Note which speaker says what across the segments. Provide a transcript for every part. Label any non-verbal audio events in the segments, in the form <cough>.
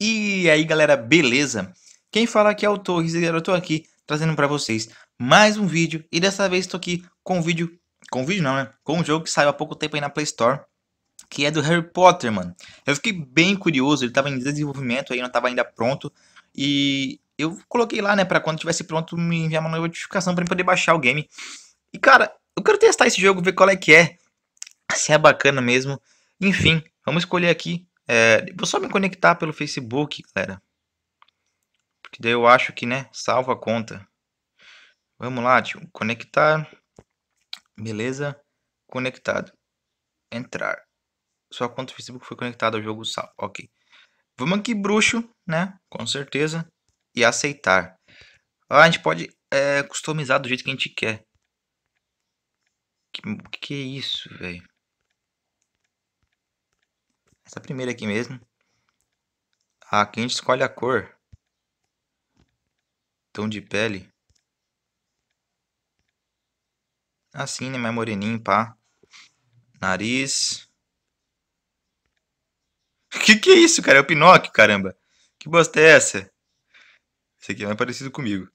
Speaker 1: E aí galera, beleza? Quem fala aqui é o Torres e eu tô aqui trazendo para vocês mais um vídeo e dessa vez tô aqui com um vídeo, com um vídeo não né, com um jogo que saiu há pouco tempo aí na Play Store que é do Harry Potter, mano. Eu fiquei bem curioso, ele tava em desenvolvimento aí, não tava ainda pronto e eu coloquei lá né, para quando tivesse pronto me enviar uma notificação para eu poder baixar o game. E cara, eu quero testar esse jogo, ver qual é que é, se é bacana mesmo, enfim, vamos escolher aqui é, vou só me conectar pelo Facebook, galera. Porque daí eu acho que, né, salva a conta. Vamos lá, tio. Conectar. Beleza. Conectado. Entrar. Sua conta do Facebook foi conectada ao jogo salvo. Ok. Vamos aqui, bruxo, né? Com certeza. E aceitar. Ah, a gente pode é, customizar do jeito que a gente quer. Que, que é isso, velho? Essa primeira aqui mesmo. Aqui a gente escolhe a cor. Tom de pele. Assim, né? Mais moreninho, pá. Nariz. <laughs> Que que é isso, cara? É o Pinóquio, caramba. Que bosta é essa? Esse aqui é mais parecido comigo.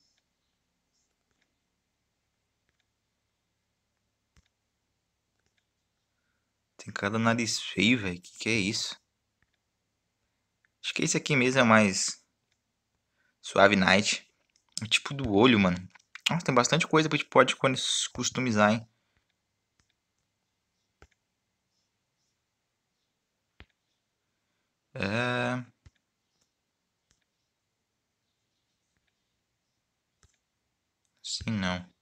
Speaker 1: Tem cada nariz feio, velho. Que que é isso? Acho que esse aqui mesmo é mais suave night. É tipo do olho, mano. Nossa, tem bastante coisa que a gente pode customizar, hein. É... Sim, não.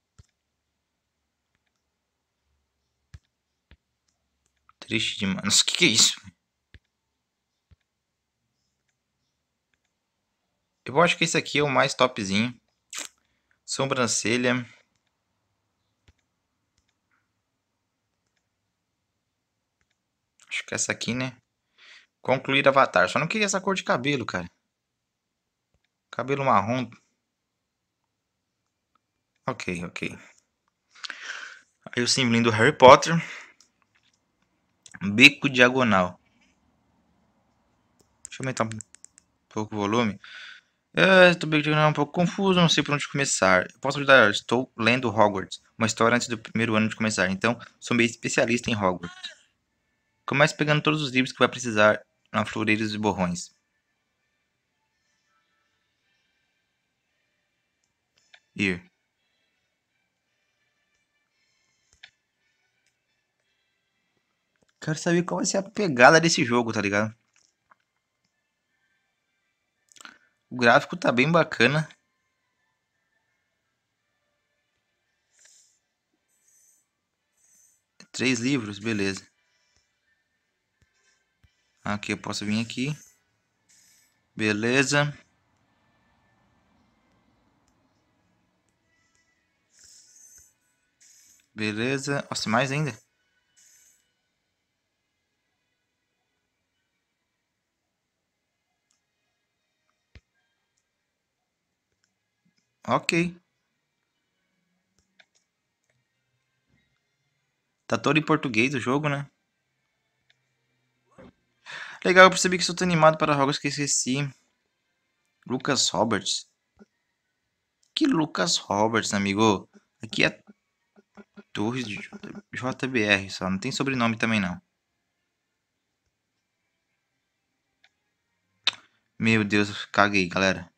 Speaker 1: triste demais. Nossa, o que, que é isso? Eu acho que esse aqui é o mais topzinho. Sobrancelha. Acho que é essa aqui, né? Concluir avatar. Só não queria essa cor de cabelo, cara. Cabelo marrom. Ok, ok. Aí o símbolo do Harry Potter. Beco diagonal. Deixa eu aumentar um pouco o volume. Estou beco diagonal um pouco confuso, não sei por onde começar. posso ajudar? Estou lendo Hogwarts, uma história antes do primeiro ano de começar, então sou meio especialista em Hogwarts. Comece pegando todos os livros que vai precisar na Floreiros e Borrões. Ir. Quero saber qual vai é ser a pegada desse jogo, tá ligado? O gráfico tá bem bacana. Três livros, beleza. Aqui eu posso vir aqui. Beleza. Beleza. Nossa, mais ainda. Ok. Tá todo em português o jogo, né? Legal, eu percebi que estou animado para jogos que esqueci. Lucas Roberts. Que Lucas Roberts, amigo? Aqui é Torres de JBR só. Não tem sobrenome também, não. Meu Deus, caguei, galera.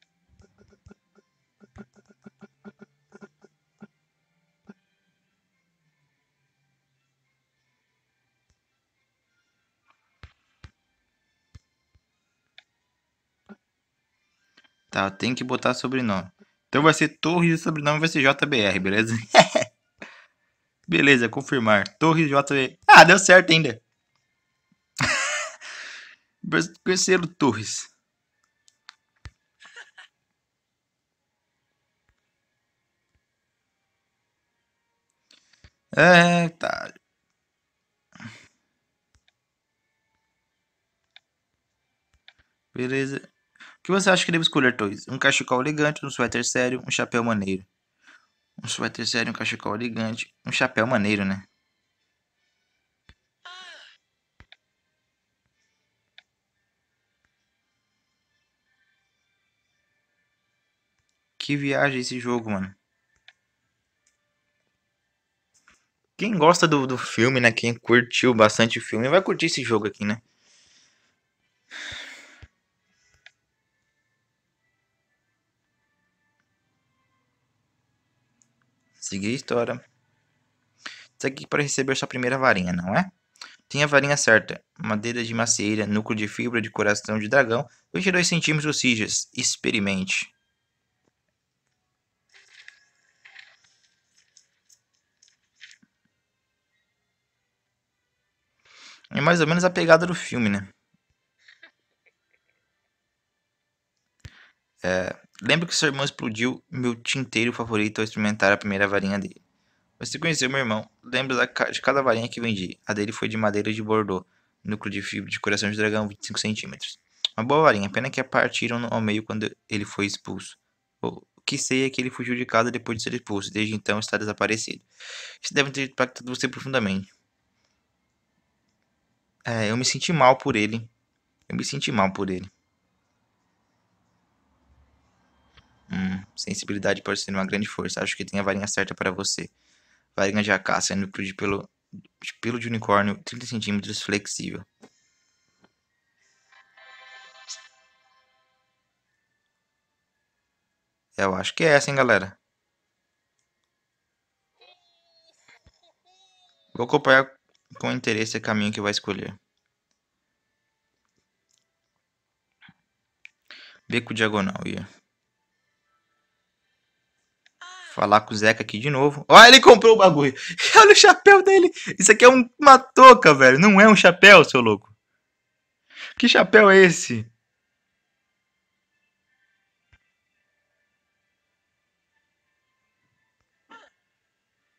Speaker 1: Tá, tem que botar sobrenome. Então vai ser Torres e sobrenome vai ser JBR, beleza? <laughs> beleza, confirmar. Torres JBR. Ah, deu certo ainda. Conheceram <laughs> Torres. É, tá. Beleza que você acha que devo escolher, Toys? Um cachecol elegante, um suéter sério, um chapéu maneiro. Um suéter sério, um cachecol elegante, um chapéu maneiro, né? Que viagem esse jogo, mano. Quem gosta do, do filme, né? Quem curtiu bastante o filme vai curtir esse jogo aqui, né? de a história. Está aqui para receber sua primeira varinha, não é? Tem a varinha certa. Madeira de macieira, núcleo de fibra de coração de dragão, 22 centímetros do Sijas. Experimente. É mais ou menos a pegada do filme, né? É... Lembro que seu irmão explodiu meu tinteiro favorito ao experimentar a primeira varinha dele. Você conheceu meu irmão. Lembro de cada varinha que vendi. A dele foi de madeira de Bordeaux, núcleo de fibra de coração de dragão 25 centímetros. Uma boa varinha, pena que a partiram ao meio quando ele foi expulso. O que sei é que ele fugiu de casa depois de ser expulso, desde então está desaparecido. Isso deve ter impactado você profundamente. É, eu me senti mal por ele. Eu me senti mal por ele. Hum, sensibilidade pode ser uma grande força. Acho que tem a varinha certa para você. Varinha de acá sendo de pelo, de pelo de unicórnio, 30 centímetros, flexível. Eu acho que é essa, hein, galera. Vou acompanhar com interesse o caminho que vai escolher. Beco diagonal, ia. Yeah. Falar com o Zeca aqui de novo. Olha, ele comprou o bagulho. <laughs> Olha o chapéu dele. Isso aqui é um, uma touca, velho. Não é um chapéu, seu louco. Que chapéu é esse?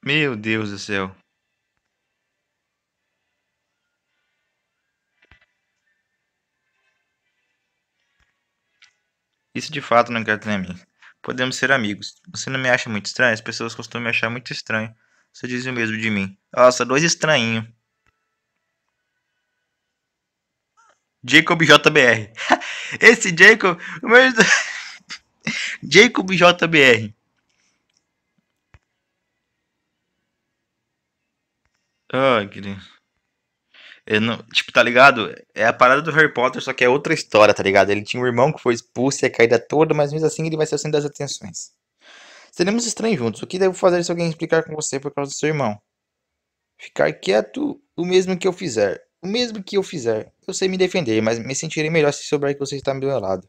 Speaker 1: Meu Deus do céu. Isso de fato não quer ter nem a mim. Podemos ser amigos. Você não me acha muito estranho? As pessoas costumam me achar muito estranho. Você diz o mesmo de mim. Nossa, dois estranhinhos. Jacob JBR. <laughs> Esse Jacob. Meu... <laughs> Jacob JBR. Ah, querido não, tipo, tá ligado? É a parada do Harry Potter, só que é outra história, tá ligado? Ele tinha um irmão que foi expulso e a caída toda, mas mesmo assim ele vai ser o centro das atenções. Seremos estranhos juntos. O que devo fazer se alguém explicar com você por causa do seu irmão? Ficar quieto, o mesmo que eu fizer. O mesmo que eu fizer. Eu sei me defender, mas me sentirei melhor se souber que você está do meu lado.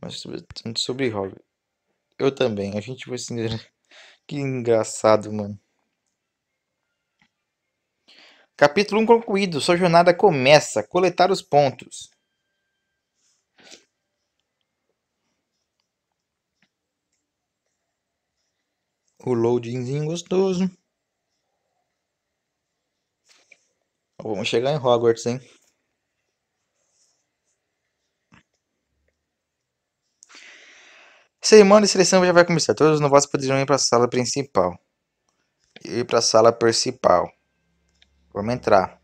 Speaker 1: Mas sobre, sobre Robert. Eu também. A gente vai se. Que engraçado, mano. Capítulo 1 concluído. Sua jornada começa. Coletar os pontos. O loadingzinho gostoso. Vamos chegar em Hogwarts, hein? Cerimônia de seleção já vai começar. Todos os novatos poderão ir para a sala principal. Ir para a sala principal. Vamos entrar.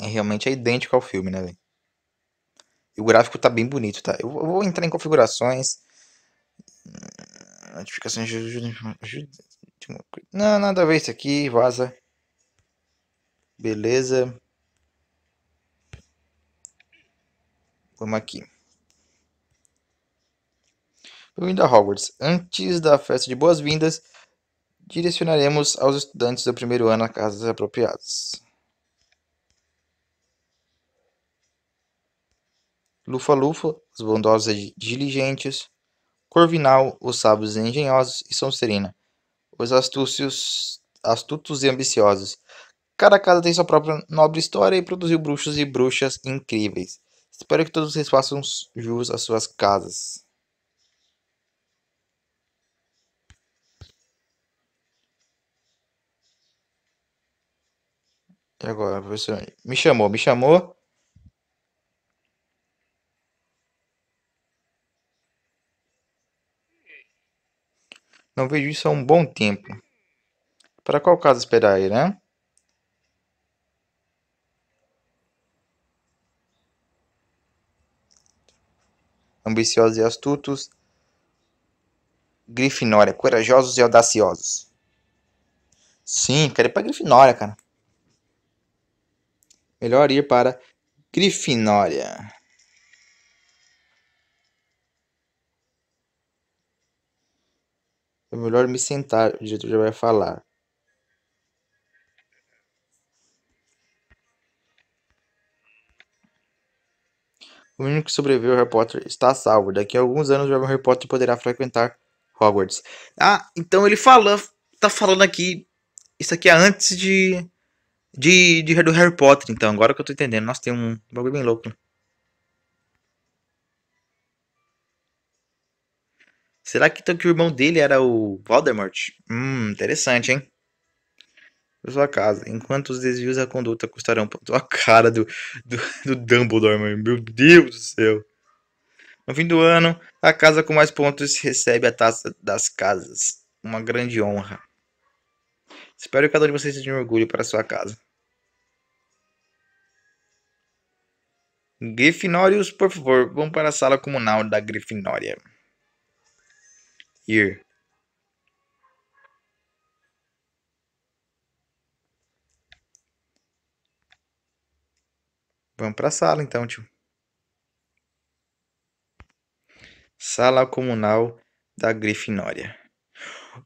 Speaker 1: É, realmente é idêntico ao filme, né, velho? E o gráfico tá bem bonito, tá? Eu vou entrar em configurações. Notificações. Não, nada a ver isso aqui. Vaza. Beleza? Vamos aqui. Bem-vindo a Hogwarts. Antes da festa de boas-vindas, direcionaremos aos estudantes do primeiro ano a casas apropriadas. Lufa-Lufa, os bondosos e diligentes. Corvinal, os sábios e engenhosos. E Serena, os astúcios, astutos e ambiciosos. Cada casa tem sua própria nobre história e produziu bruxos e bruxas incríveis. Espero que todos vocês façam jus às suas casas. E agora, professor? Me chamou, me chamou. Não vejo isso há um bom tempo. Para qual casa esperar aí, né? ambiciosos e astutos. Grifinória, corajosos e audaciosos. Sim, quero ir para Grifinória, cara. Melhor ir para Grifinória. É melhor me sentar, o diretor já vai falar. O menino que sobreviveu ao Harry Potter está salvo. Daqui a alguns anos, o Harry Potter poderá frequentar Hogwarts. Ah, então ele fala, tá falando aqui. Isso aqui é antes de, de, de do Harry Potter, então. Agora que eu tô entendendo. Nossa, tem um bagulho bem louco. Será que então que o irmão dele era o Voldemort? Hum, interessante, hein? sua casa, enquanto os desvios da conduta custarão por tua cara do, do, do Dumbledore, mano. Meu Deus do céu. No fim do ano, a casa com mais pontos recebe a taça das casas. Uma grande honra. Espero que cada um de vocês tenha um orgulho para sua casa. Grifinórios, por favor, vão para a sala comunal da Grifinória. Ir. Vamos para a sala então, tio. Sala comunal da Grifinória.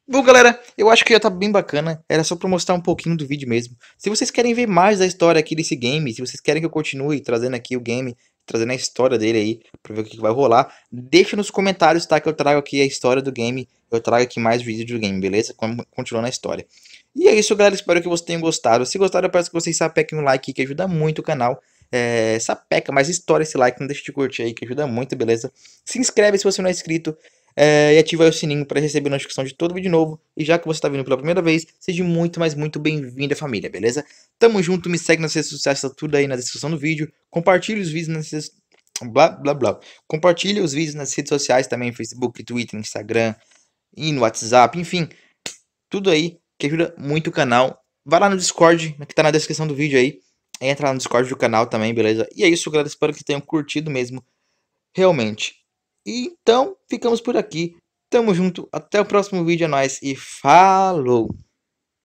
Speaker 1: Bom, galera, eu acho que já tá bem bacana. Era só pra mostrar um pouquinho do vídeo mesmo. Se vocês querem ver mais da história aqui desse game, se vocês querem que eu continue trazendo aqui o game, trazendo a história dele aí, pra ver o que vai rolar, deixa nos comentários, tá? Que eu trago aqui a história do game, eu trago aqui mais vídeos do game, beleza? Continuando a história. E é isso, galera. Espero que vocês tenham gostado. Se gostaram, eu peço que vocês sapequem um like, que ajuda muito o canal é, sapeca, mas estoura esse like, não deixa de curtir aí, que ajuda muito, beleza? Se inscreve se você não é inscrito é, e ativa o sininho para receber notificação de todo vídeo novo. E já que você está vindo pela primeira vez, seja muito, mas muito bem-vindo à família, beleza? Tamo junto, me segue nas redes sociais, tá tudo aí na descrição do vídeo. Compartilhe os vídeos nas redes... Blá, blá, blá. compartilha os vídeos nas redes sociais também, Facebook, Twitter, Instagram, e no WhatsApp, enfim. Tudo aí que ajuda muito o canal. Vai lá no Discord, que tá na descrição do vídeo aí entrar no Discord do canal também, beleza? E é isso, galera. Espero que tenham curtido mesmo, realmente. Então, ficamos por aqui. Tamo junto. Até o próximo vídeo. É nóis e falou!